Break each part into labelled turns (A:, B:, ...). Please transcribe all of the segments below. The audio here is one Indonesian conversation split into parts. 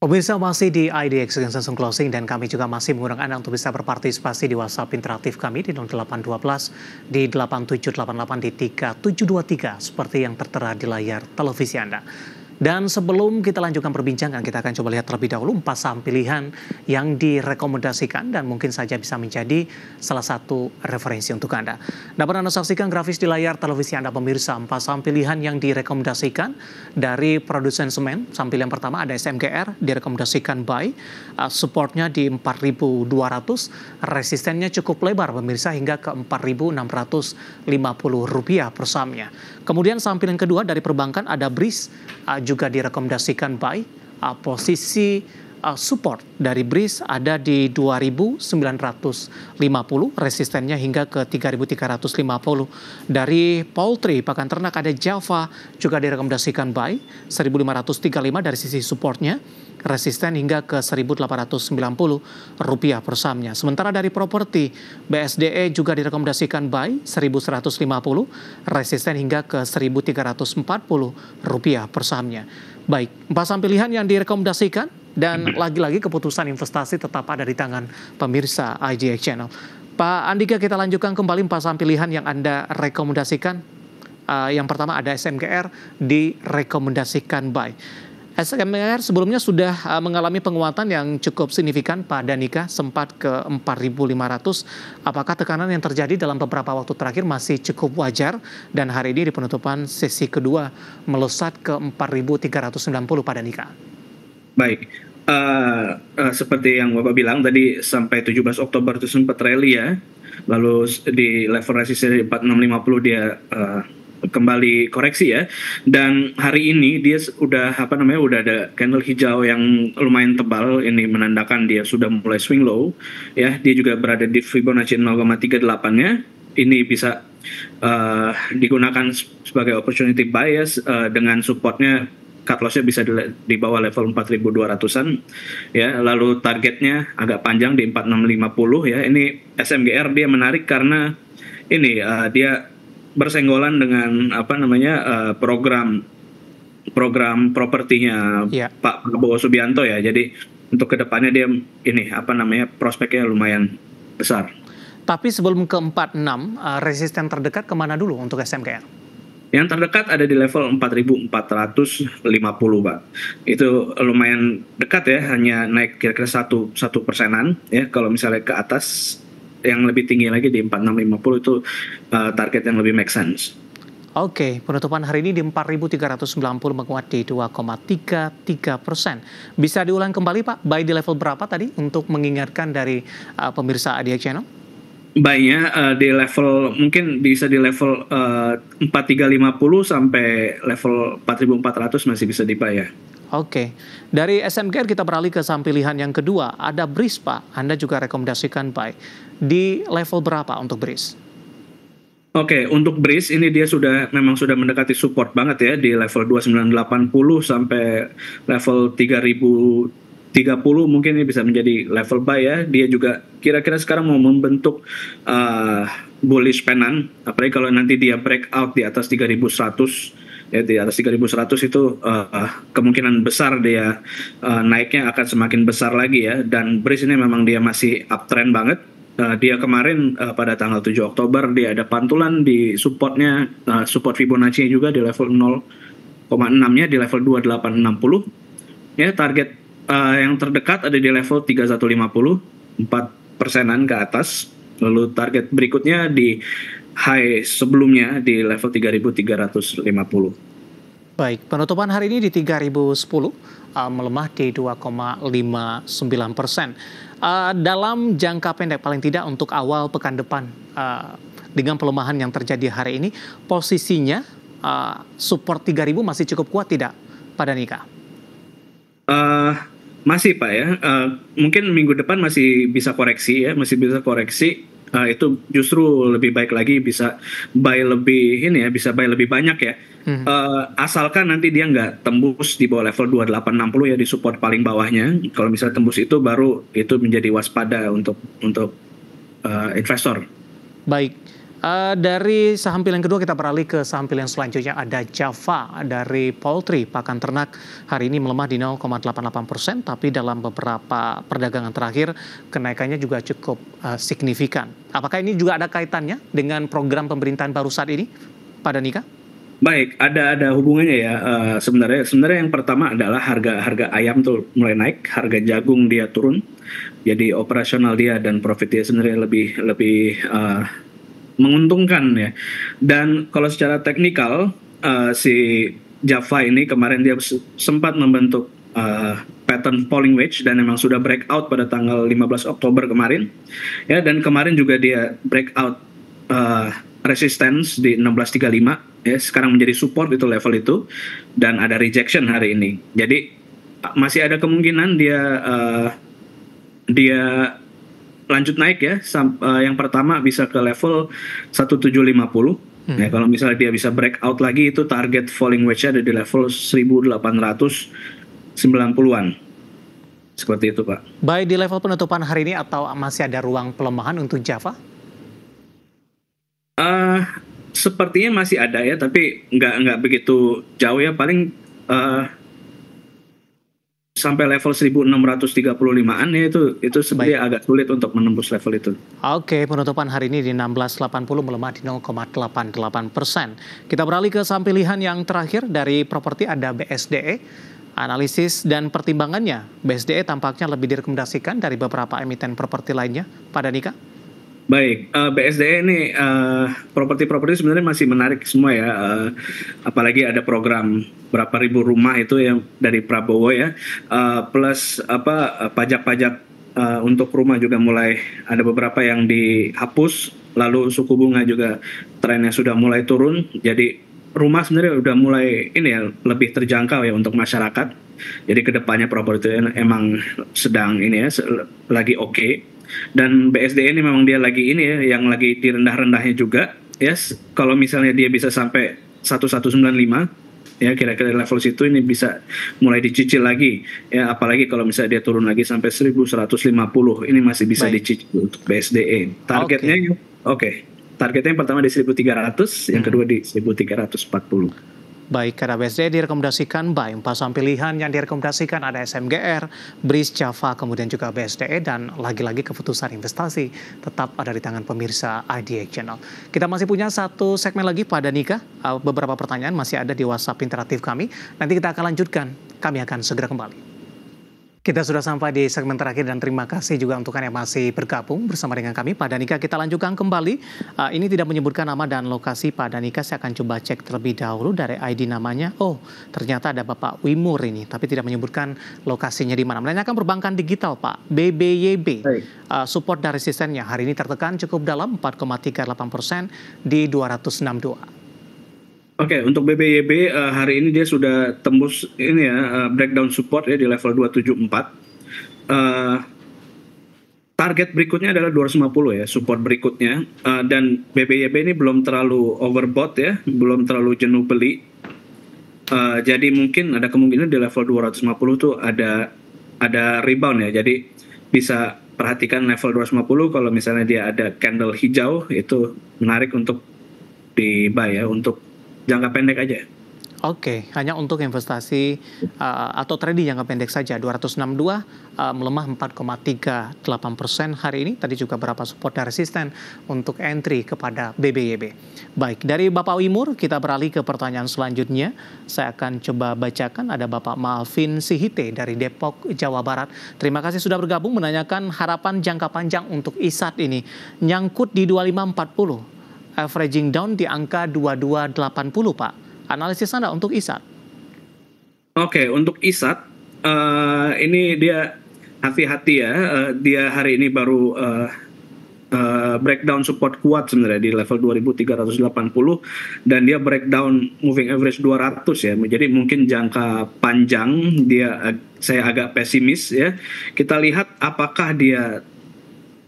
A: Pemirsa masih di IDX dengan Samsung closing dan kami juga masih mengundang Anda untuk bisa berpartisipasi di WhatsApp interaktif kami di 0812 di 8788 di 3723 seperti yang tertera di layar televisi Anda. Dan sebelum kita lanjutkan perbincangan, kita akan coba lihat terlebih dahulu empat saham pilihan yang direkomendasikan dan mungkin saja bisa menjadi salah satu referensi untuk Anda. Dapat Anda saksikan grafis di layar televisi Anda pemirsa, empat saham pilihan yang direkomendasikan dari produsen semen. Saham pilihan pertama ada SMGR, direkomendasikan buy, uh, supportnya di 4.200, resistennya cukup lebar pemirsa hingga ke 4.650 rupiah per sahamnya. Kemudian saham pilihan kedua dari perbankan ada BRIS, juga direkomendasikan baik ah, posisi uh, support dari BRIS ada di 2.950, resistennya hingga ke 3.350. Dari poultry, pakan ternak ada Java juga direkomendasikan buy 1.535 dari sisi supportnya resisten hingga ke 1.890 rupiah per sahamnya. Sementara dari properti, BSDE juga direkomendasikan buy 1.150, resisten hingga ke 1.340 rupiah per sahamnya. Baik, empat saham pilihan yang direkomendasikan dan iya. lagi-lagi keputusan investasi tetap ada di tangan pemirsa IGX Channel. Pak Andika kita lanjutkan kembali empat saham pilihan yang Anda rekomendasikan. Uh, yang pertama ada SMGR direkomendasikan buy. SMKR sebelumnya sudah eh, mengalami penguatan yang cukup signifikan Pak Danika sempat ke 4.500. Apakah tekanan yang terjadi dalam beberapa waktu terakhir masih cukup wajar dan hari ini di penutupan sesi kedua melesat ke 4.390 Pak Danika?
B: Baik. Uh, uh, seperti yang Bapak bilang tadi sampai 17 Oktober itu sempat rally ya. Lalu di level resisten 4650 dia uh, kembali koreksi ya. Dan hari ini dia sudah apa namanya udah ada candle hijau yang lumayan tebal ini menandakan dia sudah mulai swing low ya. Dia juga berada di Fibonacci 0,38-nya. Ini bisa uh, digunakan sebagai opportunity bias uh, dengan supportnya cut lossnya bisa di, di bawah level 4200-an ya lalu targetnya agak panjang di 4650 ya ini SMGR dia menarik karena ini uh, dia bersenggolan dengan apa namanya uh, program program propertinya yeah. Pak Prabowo Subianto ya jadi untuk kedepannya dia ini apa namanya prospeknya lumayan besar. Tapi
A: sebelum ke 46 uh, eh, resisten terdekat kemana dulu untuk SMGR?
B: Yang terdekat ada di level 4.450, Pak. Itu lumayan dekat ya, hanya naik kira-kira satu satu persenan ya. Kalau misalnya ke atas, yang lebih tinggi lagi di 4650 itu uh, target yang lebih make sense.
A: Oke, penutupan hari ini di 4.390 menguat di 2,33 persen. Bisa diulang kembali Pak, baik di level berapa tadi untuk mengingatkan dari uh, pemirsa Adia Channel?
B: buy-nya uh, eh, di level mungkin bisa di level eh, empat tiga lima puluh sampai level 4400 masih bisa ya.
A: Oke, dari SMG kita beralih ke saham pilihan yang kedua. Ada BRIS Pak, Anda juga rekomendasikan buy Di level berapa untuk BRIS?
B: Oke, untuk BRIS ini dia sudah memang sudah mendekati support banget ya di level 2980 sampai level 3000 30 mungkin ini bisa menjadi level buy ya. Dia juga kira-kira sekarang mau membentuk uh, bullish pennant apalagi kalau nanti dia breakout di atas 3100 ya di atas 3100 itu uh, kemungkinan besar dia uh, naiknya akan semakin besar lagi ya dan BRIS ini memang dia masih uptrend banget dia kemarin uh, pada tanggal 7 Oktober dia ada pantulan di supportnya uh, support Fibonacci juga di level 0,6 nya di level 2860 ya target uh, yang terdekat ada di level 3150 4 persenan ke atas lalu target berikutnya di high sebelumnya di level 3350
A: baik penutupan hari ini di 3010 uh, eh, melemah di 2,59 persen uh, dalam jangka pendek paling tidak untuk awal pekan depan uh, dengan pelemahan yang terjadi hari ini posisinya uh, support 3000 masih cukup kuat tidak pada nikah
B: Uh, masih pak ya, uh, mungkin minggu depan masih bisa koreksi ya, masih bisa koreksi. Uh, itu justru lebih baik lagi bisa buy lebih ini ya, bisa buy lebih banyak ya. Uh, asalkan nanti dia nggak tembus di bawah level 2860 ya di support paling bawahnya. Kalau misalnya tembus itu baru itu menjadi waspada untuk untuk uh, investor.
A: Baik. Uh, dari saham pilihan kedua kita beralih ke saham pilihan selanjutnya ada Java dari poultry pakan ternak hari ini melemah di 0,88 persen tapi dalam beberapa perdagangan terakhir kenaikannya juga cukup uh, signifikan. Apakah ini juga ada kaitannya dengan program pemerintahan baru saat ini, Pak Danika?
B: Baik, ada ada hubungannya ya. Uh, sebenarnya sebenarnya yang pertama adalah harga harga ayam tuh mulai naik, harga jagung dia turun. Jadi operasional dia dan profit dia sebenarnya lebih lebih uh, menguntungkan ya. Dan kalau secara teknikal uh, si Java ini kemarin dia sempat membentuk uh, pattern polling wedge dan memang sudah breakout pada tanggal 15 Oktober kemarin. Ya dan kemarin juga dia breakout uh, eh, resistance di 1635 ya sekarang menjadi support itu level itu dan ada rejection hari ini. Jadi masih ada kemungkinan dia uh, dia lanjut naik ya. Sam, uh, yang pertama bisa ke level 1750. Hmm. Ya, kalau misalnya dia bisa breakout lagi itu target falling wedge ada di level 1890-an. Seperti itu, Pak.
A: Baik di level penutupan hari ini atau masih ada ruang pelemahan untuk Java?
B: Uh, sepertinya masih ada ya, tapi nggak nggak begitu jauh ya. Paling uh, sampai level 1635-an ya itu itu sebenarnya Baik. agak sulit untuk menembus level itu.
A: Oke, penutupan hari ini di 1680 melemah di 0,88 persen. Kita beralih ke pilihan yang terakhir dari properti ada BSDE. Analisis dan pertimbangannya, BSDE tampaknya lebih direkomendasikan dari beberapa emiten properti lainnya. Pada Nika?
B: Baik, uh, eh, BSDE ini uh, properti-properti sebenarnya masih menarik semua ya, uh, apalagi ada program berapa ribu rumah itu yang dari Prabowo ya, uh, plus apa pajak-pajak uh, untuk rumah juga mulai ada beberapa yang dihapus, lalu suku bunga juga trennya sudah mulai turun, jadi rumah sebenarnya sudah mulai ini ya lebih terjangkau ya untuk masyarakat, jadi kedepannya properti emang sedang ini ya lagi oke. Okay dan BSD ini memang dia lagi ini ya yang lagi di rendah-rendahnya juga yes kalau misalnya dia bisa sampai 1195 ya kira-kira level situ ini bisa mulai dicicil lagi ya apalagi kalau misalnya dia turun lagi sampai 1150 ini masih bisa Baik. dicicil untuk BSDE targetnya oke okay. okay. targetnya yang pertama di 1300 hmm. yang kedua di 1340
A: Baik karena BSD direkomendasikan empat pasang pilihan yang direkomendasikan ada SMGR, BRIS, Java, kemudian juga BSD e, dan lagi-lagi keputusan investasi tetap ada di tangan pemirsa IDX Channel. Kita masih punya satu segmen lagi pada nikah, uh, beberapa pertanyaan masih ada di WhatsApp interaktif kami. Nanti kita akan lanjutkan, kami akan segera kembali. Kita sudah sampai di segmen terakhir dan terima kasih juga untuk yang masih bergabung bersama dengan kami. Pak Danika kita lanjutkan kembali. Uh, ini tidak menyebutkan nama dan lokasi Pak Danika. Saya akan coba cek terlebih dahulu dari ID namanya. Oh ternyata ada Bapak Wimur ini tapi tidak menyebutkan lokasinya di mana. Menanyakan perbankan digital Pak BBYB. Uh, ah, support dari resistennya hari ini tertekan cukup dalam 4,38 persen di 262.
B: Oke, okay, untuk BBYB uh, eh, hari ini dia sudah tembus ini ya uh, breakdown support ya di level 274. Uh, eh, target berikutnya adalah 250 ya support berikutnya uh, dan BBYB ini belum terlalu overbought ya, belum terlalu jenuh beli. Uh, jadi mungkin ada kemungkinan di level 250 tuh ada ada rebound ya. Jadi bisa perhatikan level 250 kalau misalnya dia ada candle hijau itu menarik untuk di buy ya untuk jangka pendek aja.
A: Oke, okay, hanya untuk investasi uh, atau trading jangka pendek saja 262 uh, eh, melemah 4,38 persen hari ini. Tadi juga berapa support dan resisten untuk entry kepada BBYB. Baik, dari Bapak Wimur kita beralih ke pertanyaan selanjutnya. Saya akan coba bacakan ada Bapak Malvin Sihite dari Depok, Jawa Barat. Terima kasih sudah bergabung menanyakan harapan jangka panjang untuk ISAT ini. Nyangkut di 2540 averaging down di angka 2280 Pak. Analisis Anda untuk ISAT.
B: Oke, okay, untuk ISAT uh, ini dia hati-hati ya. Uh, dia hari ini baru uh, uh, breakdown support kuat sebenarnya di level 2380 dan dia breakdown moving average 200 ya. Jadi mungkin jangka panjang dia saya agak pesimis ya. Kita lihat apakah dia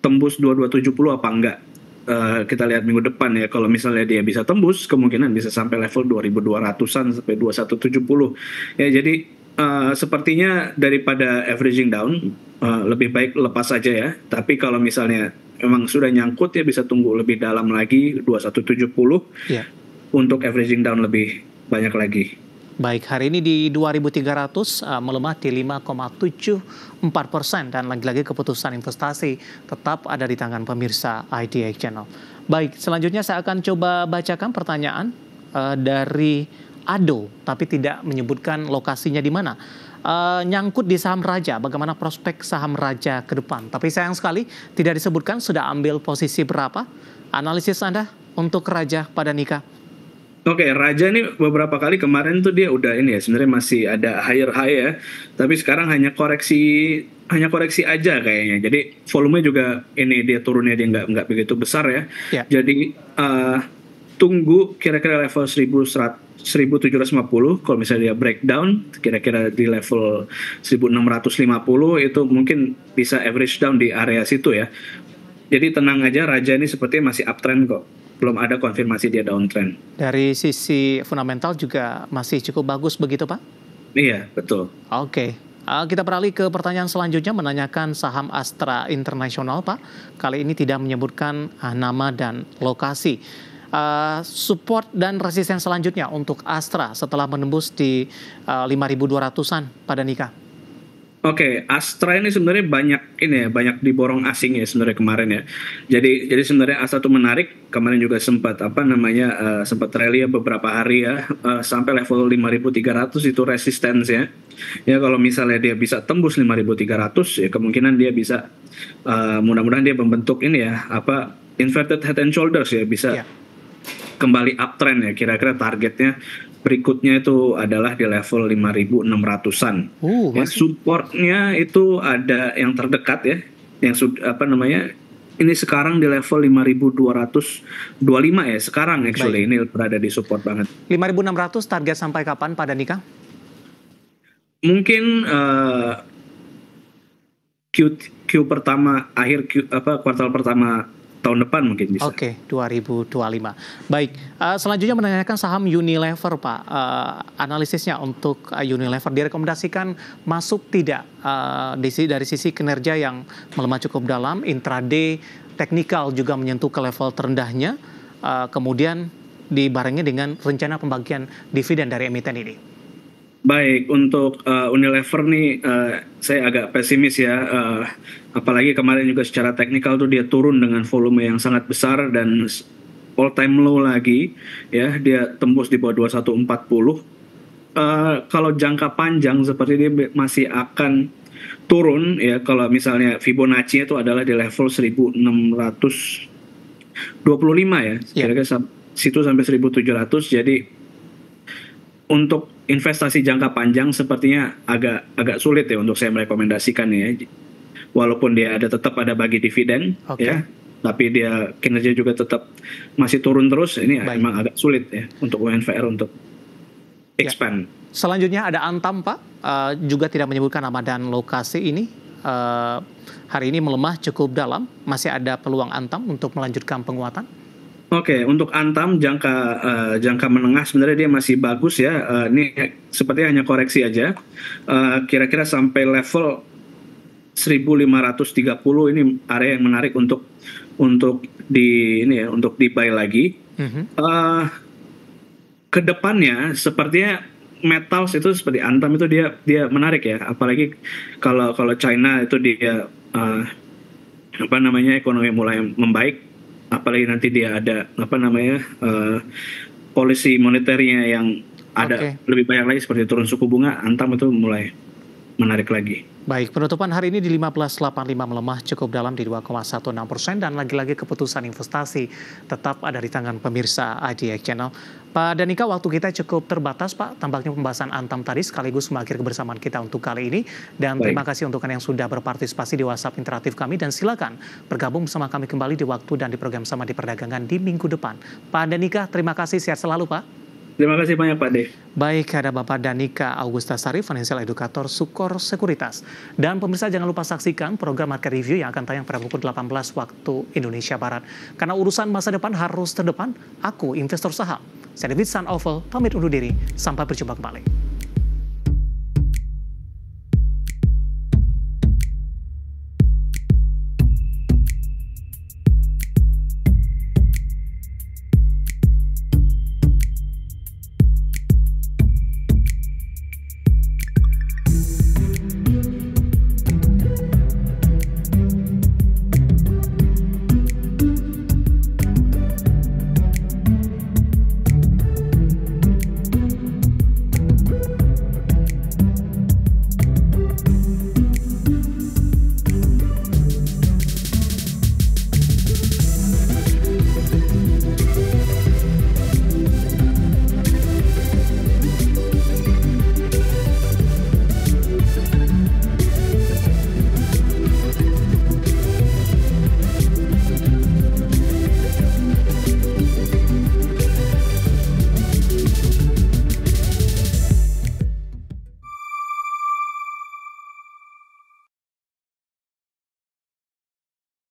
B: tembus 2270 apa enggak. Eh, kita lihat minggu depan ya kalau misalnya dia bisa tembus kemungkinan bisa sampai level 2200-an sampai 2170 ya jadi uh, sepertinya daripada averaging down uh, lebih baik lepas aja ya tapi kalau misalnya memang sudah nyangkut ya bisa tunggu lebih dalam lagi 2170 yeah. untuk averaging down lebih banyak lagi
A: Baik, hari ini di 2.300 uh, eh, melemah di 5,74 persen dan lagi-lagi keputusan investasi tetap ada di tangan pemirsa IDX Channel. Baik, selanjutnya saya akan coba bacakan pertanyaan uh, dari Ado, tapi tidak menyebutkan lokasinya di mana. Uh, nyangkut di saham Raja, bagaimana prospek saham Raja ke depan? Tapi sayang sekali tidak disebutkan sudah ambil posisi berapa. Analisis Anda untuk Raja pada nikah.
B: Oke, okay, Raja ini beberapa kali kemarin tuh dia udah ini ya sebenarnya masih ada higher high ya, tapi sekarang hanya koreksi hanya koreksi aja kayaknya. Jadi volume juga ini dia turunnya dia nggak nggak begitu besar ya. Yeah. Jadi uh, tunggu kira-kira level lima 1750 kalau misalnya dia breakdown kira-kira di level 1650 itu mungkin bisa average down di area situ ya. Jadi tenang aja Raja ini sepertinya masih uptrend kok belum ada konfirmasi dia downtrend.
A: Dari sisi fundamental juga masih cukup bagus begitu Pak?
B: Iya, betul. Oke. Okay.
A: Eh, kita beralih ke pertanyaan selanjutnya menanyakan saham Astra Internasional Pak. Kali ini tidak menyebutkan eh, nama dan lokasi. Uh, support dan resisten selanjutnya untuk Astra setelah menembus di uh, 5.200-an pada nikah?
B: Oke, okay, Astra ini sebenarnya banyak ini ya, banyak diborong asing ya sebenarnya kemarin ya. Jadi jadi sebenarnya Astra itu menarik. Kemarin juga sempat apa namanya uh, sempat rally ya beberapa hari ya uh, sampai level 5300 itu ya. Ya kalau misalnya dia bisa tembus 5300 ya kemungkinan dia bisa uh, mudah-mudahan dia membentuk ini ya apa inverted head and shoulders ya bisa yeah. kembali uptrend ya kira-kira targetnya berikutnya itu adalah di level 5600-an. Uh, ya, supportnya itu ada yang terdekat ya, yang sudah apa namanya? Ini sekarang di level 5225 ya sekarang actually Baik. ini berada di support banget. 5600 target
A: sampai kapan pada nikah?
B: Mungkin uh, Q, Q pertama akhir Q apa kuartal pertama tahun depan mungkin bisa. Oke,
A: okay, 2025. Baik, uh, selanjutnya menanyakan saham Unilever, Pak. Uh, analisisnya untuk eh, Unilever direkomendasikan masuk tidak uh, dari sisi kinerja yang melemah cukup dalam, intraday, teknikal juga menyentuh ke level terendahnya, uh, kemudian dibarengi dengan rencana pembagian dividen dari emiten ini.
B: Baik, untuk uh, Unilever nih uh, saya agak pesimis ya. Uh, apalagi kemarin juga secara teknikal tuh dia turun dengan volume yang sangat besar dan all time low lagi ya. Dia tembus di bawah 2140. Uh, kalau jangka panjang seperti ini masih akan turun ya kalau misalnya Fibonacci itu adalah di level 1625 ya. Yeah. Kira-kira situ sampai 1700 jadi untuk investasi jangka panjang sepertinya agak agak sulit ya untuk saya merekomendasikan ya. Walaupun dia ada tetap ada bagi dividen okay. ya, tapi dia kinerja juga tetap masih turun terus ini Baik. memang agak sulit ya untuk UNVR untuk ya. expand. Ya.
A: Selanjutnya ada Antam Pak, uh, juga tidak menyebutkan nama dan lokasi ini. Uh, hari ini melemah cukup dalam, masih ada peluang Antam untuk melanjutkan penguatan?
B: Oke, okay, untuk Antam jangka uh, jangka menengah sebenarnya dia masih bagus ya. Uh, ini sepertinya hanya koreksi aja. Eh, kira-kira uh, sampai level 1530 ini area yang menarik untuk untuk di ini ya untuk di buy lagi. uh, mhm. kedepannya sepertinya metals itu seperti Antam itu dia dia menarik ya. Apalagi kalau kalau China itu dia uh, apa namanya ekonomi mulai membaik apalagi nanti dia ada apa namanya uh, polisi moneternya yang ada okay. lebih banyak lagi seperti turun suku bunga antam itu mulai menarik lagi.
A: Baik, penutupan hari ini di 15.85 melemah cukup dalam di 2,16 persen dan lagi-lagi keputusan investasi tetap ada di tangan pemirsa IDX Channel. Pak Danika, waktu kita cukup terbatas Pak, tampaknya pembahasan Antam tadi sekaligus mengakhiri kebersamaan kita untuk kali ini. Dan Baik. terima kasih untuk yang sudah berpartisipasi di WhatsApp interaktif kami dan silakan bergabung bersama kami kembali di waktu dan di program sama di perdagangan di minggu depan. Pak Danika, terima kasih, sehat selalu Pak.
B: Terima kasih banyak Pak Dev.
A: Baik, ada Bapak Danika Augusta Sari, Financial Educator Sukor Sekuritas. Dan pemirsa jangan lupa saksikan program Market Review yang akan tayang pada pukul 18 waktu Indonesia Barat. Karena urusan masa depan harus terdepan, aku investor saham. Saya David Sanoval, pamit undur diri. Sampai berjumpa kembali.